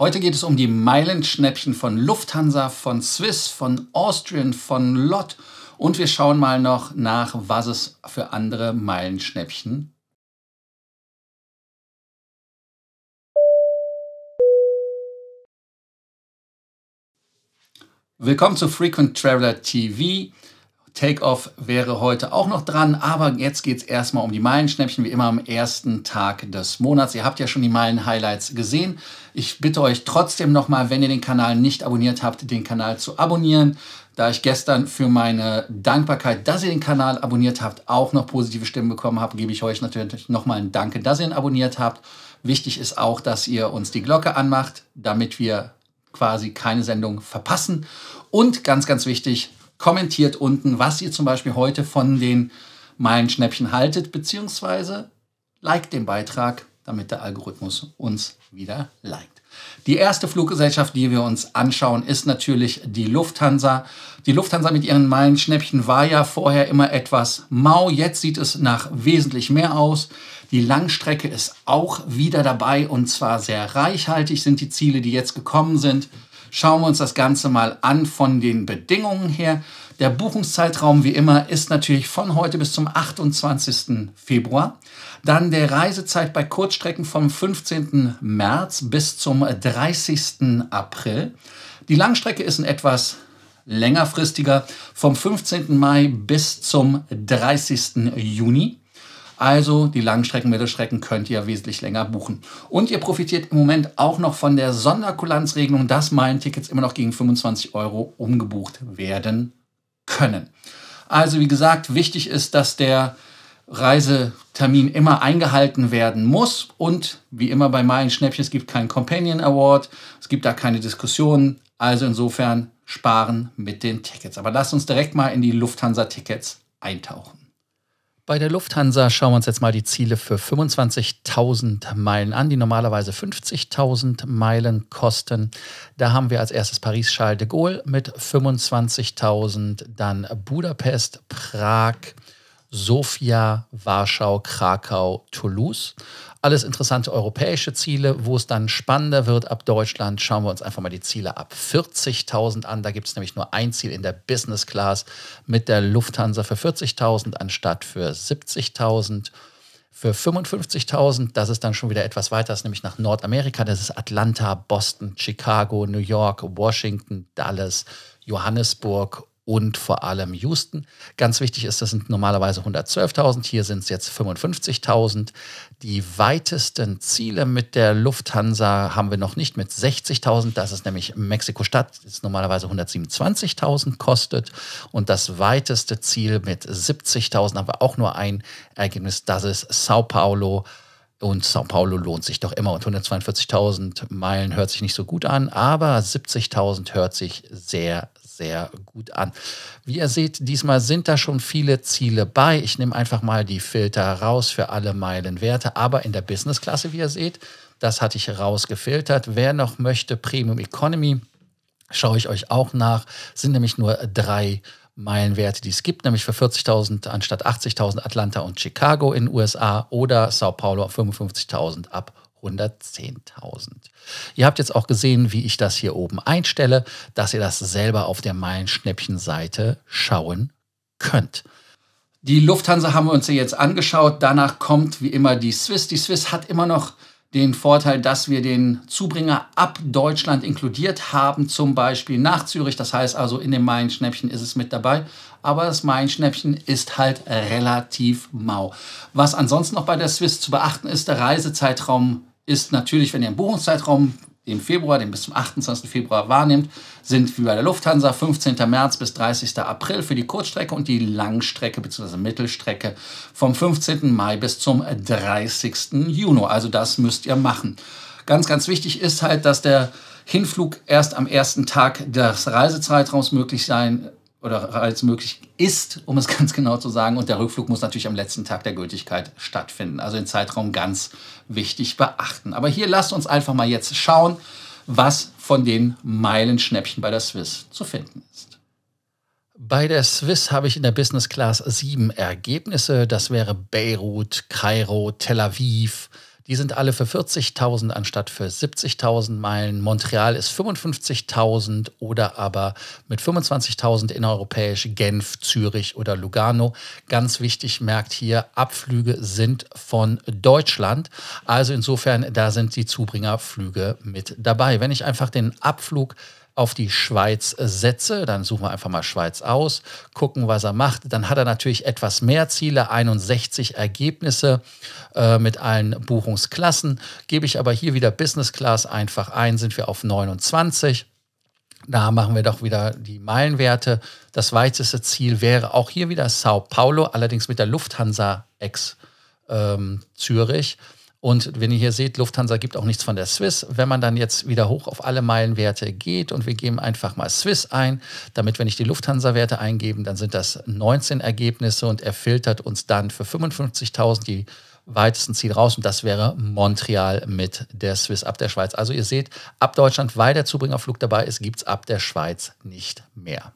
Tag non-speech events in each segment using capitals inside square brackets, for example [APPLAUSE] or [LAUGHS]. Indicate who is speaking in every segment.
Speaker 1: Heute geht es um die Meilenschnäppchen von Lufthansa, von Swiss, von Austrian, von Lott und wir schauen mal noch nach, was es für andere Meilenschnäppchen Willkommen zu Frequent Traveler TV. Takeoff wäre heute auch noch dran, aber jetzt geht es erstmal um die Meilenschnäppchen, wie immer am ersten Tag des Monats. Ihr habt ja schon die Meilen-Highlights gesehen. Ich bitte euch trotzdem nochmal, wenn ihr den Kanal nicht abonniert habt, den Kanal zu abonnieren. Da ich gestern für meine Dankbarkeit, dass ihr den Kanal abonniert habt, auch noch positive Stimmen bekommen habe, gebe ich euch natürlich nochmal ein Danke, dass ihr ihn abonniert habt. Wichtig ist auch, dass ihr uns die Glocke anmacht, damit wir quasi keine Sendung verpassen. Und ganz, ganz wichtig, Kommentiert unten, was ihr zum Beispiel heute von den Meilenschnäppchen haltet, beziehungsweise liked den Beitrag, damit der Algorithmus uns wieder liked. Die erste Fluggesellschaft, die wir uns anschauen, ist natürlich die Lufthansa. Die Lufthansa mit ihren Meilenschnäppchen war ja vorher immer etwas mau. Jetzt sieht es nach wesentlich mehr aus. Die Langstrecke ist auch wieder dabei und zwar sehr reichhaltig sind die Ziele, die jetzt gekommen sind. Schauen wir uns das Ganze mal an von den Bedingungen her. Der Buchungszeitraum wie immer ist natürlich von heute bis zum 28. Februar. Dann der Reisezeit bei Kurzstrecken vom 15. März bis zum 30. April. Die Langstrecke ist ein etwas längerfristiger vom 15. Mai bis zum 30. Juni. Also die Langstrecken, Mittelstrecken könnt ihr wesentlich länger buchen. Und ihr profitiert im Moment auch noch von der Sonderkulanzregelung, dass Meilentickets immer noch gegen 25 Euro umgebucht werden können. Also wie gesagt, wichtig ist, dass der Reisetermin immer eingehalten werden muss. Und wie immer bei Meilenschnäppchen, es gibt keinen Companion Award, es gibt da keine Diskussionen. Also insofern sparen mit den Tickets. Aber lasst uns direkt mal in die Lufthansa-Tickets eintauchen. Bei der Lufthansa schauen wir uns jetzt mal die Ziele für 25.000 Meilen an, die normalerweise 50.000 Meilen kosten. Da haben wir als erstes Paris-Charles de Gaulle mit 25.000, dann Budapest, Prag, Sofia, Warschau, Krakau, Toulouse. Alles interessante europäische Ziele. Wo es dann spannender wird ab Deutschland, schauen wir uns einfach mal die Ziele ab 40.000 an. Da gibt es nämlich nur ein Ziel in der Business Class mit der Lufthansa für 40.000 anstatt für 70.000. Für 55.000, das ist dann schon wieder etwas weiter, ist nämlich nach Nordamerika. Das ist Atlanta, Boston, Chicago, New York, Washington, Dallas, Johannesburg und vor allem Houston. Ganz wichtig ist, das sind normalerweise 112.000, hier sind es jetzt 55.000. Die weitesten Ziele mit der Lufthansa haben wir noch nicht mit 60.000, das ist nämlich Mexiko-Stadt, das normalerweise 127.000 kostet. Und das weiteste Ziel mit 70.000 haben wir auch nur ein Ergebnis, das ist Sao Paulo. Und Sao Paulo lohnt sich doch immer. Und 142.000 Meilen hört sich nicht so gut an, aber 70.000 hört sich sehr, sehr gut an. Wie ihr seht, diesmal sind da schon viele Ziele bei. Ich nehme einfach mal die Filter raus für alle Meilenwerte, aber in der Business-Klasse, wie ihr seht, das hatte ich rausgefiltert. Wer noch möchte, Premium Economy, schaue ich euch auch nach. Sind nämlich nur drei Meilenwerte, die es gibt, nämlich für 40.000 anstatt 80.000 Atlanta und Chicago in den USA oder Sao Paulo 55.000 ab 110.000. Ihr habt jetzt auch gesehen, wie ich das hier oben einstelle, dass ihr das selber auf der Meilenschnäppchen-Seite schauen könnt. Die Lufthansa haben wir uns jetzt angeschaut. Danach kommt wie immer die Swiss. Die Swiss hat immer noch den Vorteil, dass wir den Zubringer ab Deutschland inkludiert haben, zum Beispiel nach Zürich. Das heißt also, in dem Main-Schnäppchen ist es mit dabei. Aber das Main-Schnäppchen ist halt relativ mau. Was ansonsten noch bei der Swiss zu beachten ist, der Reisezeitraum ist natürlich, wenn ihr einen Buchungszeitraum im Februar, den bis zum 28. Februar wahrnimmt, sind wie bei der Lufthansa 15. März bis 30. April für die Kurzstrecke und die Langstrecke bzw. Mittelstrecke vom 15. Mai bis zum 30. Juni. Also das müsst ihr machen. Ganz, ganz wichtig ist halt, dass der Hinflug erst am ersten Tag des Reisezeitraums möglich sein oder als möglich ist, um es [LAUGHS] ganz genau zu sagen. Und der Rückflug muss natürlich am letzten Tag der Gültigkeit stattfinden. Also den Zeitraum ganz wichtig beachten. Aber hier lasst uns einfach mal jetzt schauen, was von den Meilenschnäppchen bei der Swiss zu finden ist. Bei der Swiss habe ich in der Business Class sieben Ergebnisse. Das wäre Beirut, Kairo, Tel Aviv, die sind alle für 40.000 anstatt für 70.000 Meilen. Montreal ist 55.000 oder aber mit 25.000 innereuropäisch Genf, Zürich oder Lugano. Ganz wichtig, merkt hier, Abflüge sind von Deutschland. Also insofern, da sind die Zubringerflüge mit dabei. Wenn ich einfach den Abflug auf die Schweiz setze. Dann suchen wir einfach mal Schweiz aus, gucken, was er macht. Dann hat er natürlich etwas mehr Ziele, 61 Ergebnisse äh, mit allen Buchungsklassen. Gebe ich aber hier wieder Business Class einfach ein, sind wir auf 29. Da machen wir doch wieder die Meilenwerte. Das weiteste Ziel wäre auch hier wieder Sao Paulo, allerdings mit der Lufthansa ex ähm, Zürich. Und wenn ihr hier seht, Lufthansa gibt auch nichts von der Swiss. Wenn man dann jetzt wieder hoch auf alle Meilenwerte geht und wir geben einfach mal Swiss ein, damit wenn ich die Lufthansa-Werte eingebe, dann sind das 19 Ergebnisse und er filtert uns dann für 55.000 die weitesten Ziel raus und das wäre Montreal mit der Swiss ab der Schweiz. Also ihr seht, ab Deutschland, weil der Zubringerflug dabei ist, gibt es ab der Schweiz nicht mehr.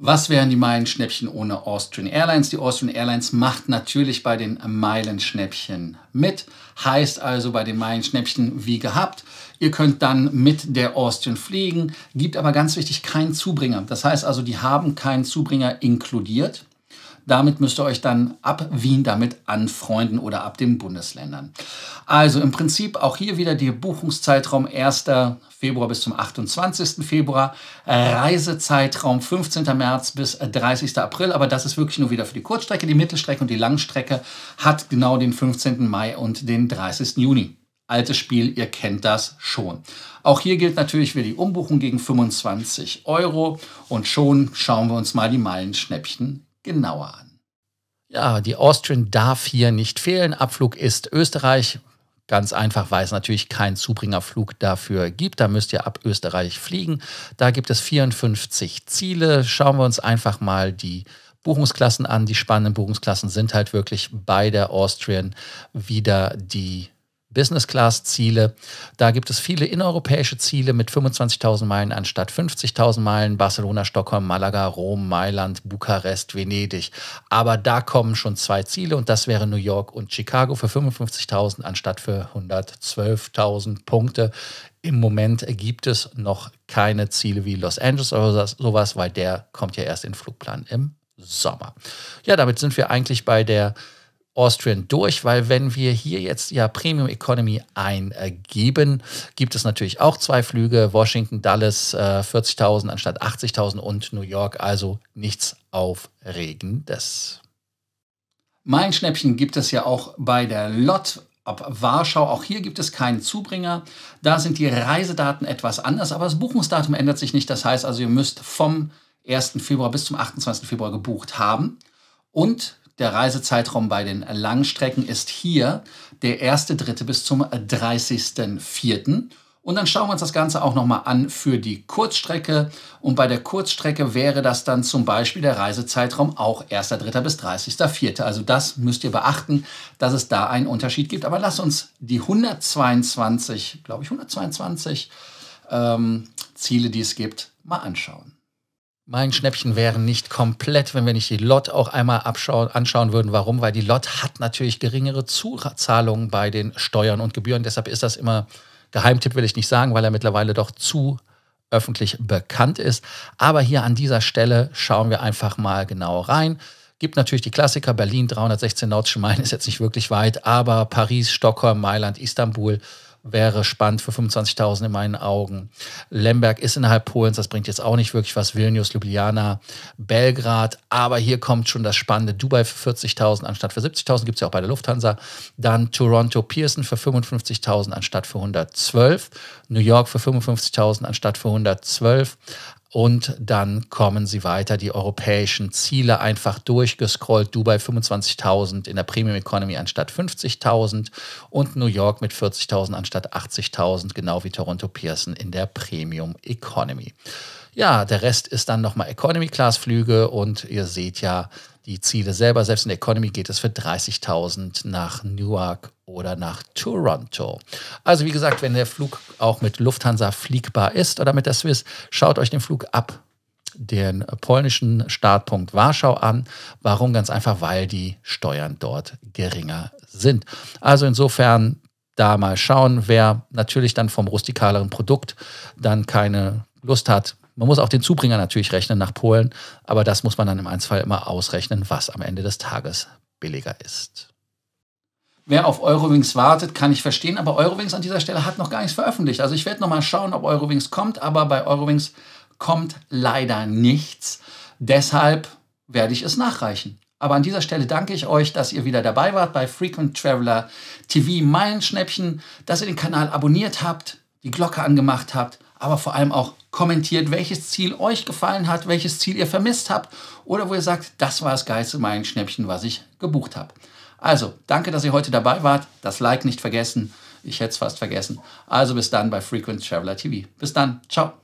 Speaker 1: Was wären die Meilenschnäppchen ohne Austrian Airlines? Die Austrian Airlines macht natürlich bei den Meilenschnäppchen mit, heißt also bei den Meilenschnäppchen wie gehabt. Ihr könnt dann mit der Austrian fliegen, gibt aber ganz wichtig keinen Zubringer. Das heißt also, die haben keinen Zubringer inkludiert. Damit müsst ihr euch dann ab Wien damit anfreunden oder ab den Bundesländern. Also im Prinzip auch hier wieder der Buchungszeitraum 1. Februar bis zum 28. Februar, Reisezeitraum 15. März bis 30. Äh, April, aber das ist wirklich nur wieder für die Kurzstrecke, die Mittelstrecke und die Langstrecke hat genau den 15. Mai und den 30. Juni. Altes Spiel, ihr kennt das schon. Auch hier gilt natürlich wieder die Umbuchung gegen 25 Euro und schon schauen wir uns mal die Meilenschnäppchen genauer an. Ja, die Austrian darf hier nicht fehlen. Abflug ist Österreich. Ganz einfach, weil es natürlich keinen Zubringerflug dafür gibt. Da müsst ihr ab Österreich fliegen. Da gibt es 54 Ziele. Schauen wir uns einfach mal die Buchungsklassen an. Die spannenden Buchungsklassen sind halt wirklich bei der Austrian wieder die Business-Class-Ziele. Da gibt es viele innereuropäische Ziele mit 25.000 Meilen anstatt 50.000 Meilen. Barcelona, Stockholm, Malaga, Rom, Mailand, Bukarest, Venedig. Aber da kommen schon zwei Ziele und das wäre New York und Chicago für 55.000 anstatt für 112.000 Punkte. Im Moment gibt es noch keine Ziele wie Los Angeles oder sowas, weil der kommt ja erst in den Flugplan im Sommer. Ja, damit sind wir eigentlich bei der Austrian durch, weil wenn wir hier jetzt ja Premium Economy eingeben, gibt es natürlich auch zwei Flüge, Washington, Dallas äh, 40.000 anstatt 80.000 und New York, also nichts Aufregendes. Mein Schnäppchen gibt es ja auch bei der Lot ab Warschau. Auch hier gibt es keinen Zubringer. Da sind die Reisedaten etwas anders, aber das Buchungsdatum ändert sich nicht. Das heißt also, ihr müsst vom 1. Februar bis zum 28. Februar gebucht haben. Und der Reisezeitraum bei den Langstrecken ist hier der 1.3. bis zum 30.4. Und dann schauen wir uns das Ganze auch nochmal an für die Kurzstrecke. Und bei der Kurzstrecke wäre das dann zum Beispiel der Reisezeitraum auch 1.3. bis 30.4. Also das müsst ihr beachten, dass es da einen Unterschied gibt. Aber lasst uns die 122, glaube ich, 122 ähm, Ziele, die es gibt, mal anschauen mein Schnäppchen wären nicht komplett, wenn wir nicht die LOT auch einmal anschauen würden. Warum? Weil die LOT hat natürlich geringere Zuzahlungen bei den Steuern und Gebühren. Deshalb ist das immer Geheimtipp, will ich nicht sagen, weil er mittlerweile doch zu öffentlich bekannt ist. Aber hier an dieser Stelle schauen wir einfach mal genau rein. Gibt natürlich die Klassiker, Berlin 316 nautische Meilen ist jetzt nicht wirklich weit, aber Paris, Stockholm, Mailand, Istanbul wäre spannend für 25.000 in meinen Augen. Lemberg ist innerhalb Polens, das bringt jetzt auch nicht wirklich was. Vilnius, Ljubljana, Belgrad. Aber hier kommt schon das Spannende. Dubai für 40.000 anstatt für 70.000 gibt es ja auch bei der Lufthansa. Dann Toronto Pearson für 55.000 anstatt für 112. New York für 55.000 anstatt für 112. Und dann kommen sie weiter, die europäischen Ziele einfach durchgescrollt. Dubai 25.000 in der Premium Economy anstatt 50.000 und New York mit 40.000 anstatt 80.000, genau wie Toronto Pearson in der Premium Economy. Ja, der Rest ist dann nochmal Economy Class Flüge und ihr seht ja die Ziele selber. Selbst in der Economy geht es für 30.000 nach Newark oder nach Toronto. Also wie gesagt, wenn der Flug auch mit Lufthansa fliegbar ist oder mit der Swiss, schaut euch den Flug ab den polnischen Startpunkt Warschau an. Warum? Ganz einfach, weil die Steuern dort geringer sind. Also insofern da mal schauen, wer natürlich dann vom rustikaleren Produkt dann keine Lust hat. Man muss auch den Zubringer natürlich rechnen nach Polen, aber das muss man dann im Einzelfall immer ausrechnen, was am Ende des Tages billiger ist. Wer auf Eurowings wartet, kann ich verstehen, aber Eurowings an dieser Stelle hat noch gar nichts veröffentlicht. Also ich werde nochmal schauen, ob Eurowings kommt, aber bei Eurowings kommt leider nichts. Deshalb werde ich es nachreichen. Aber an dieser Stelle danke ich euch, dass ihr wieder dabei wart bei Frequent Traveler TV Meilenschnäppchen, dass ihr den Kanal abonniert habt, die Glocke angemacht habt, aber vor allem auch kommentiert, welches Ziel euch gefallen hat, welches Ziel ihr vermisst habt oder wo ihr sagt, das war das geilste Meilenschnäppchen, was ich gebucht habe. Also, danke, dass ihr heute dabei wart. Das Like nicht vergessen. Ich hätte es fast vergessen. Also bis dann bei Frequent Traveler TV. Bis dann. Ciao.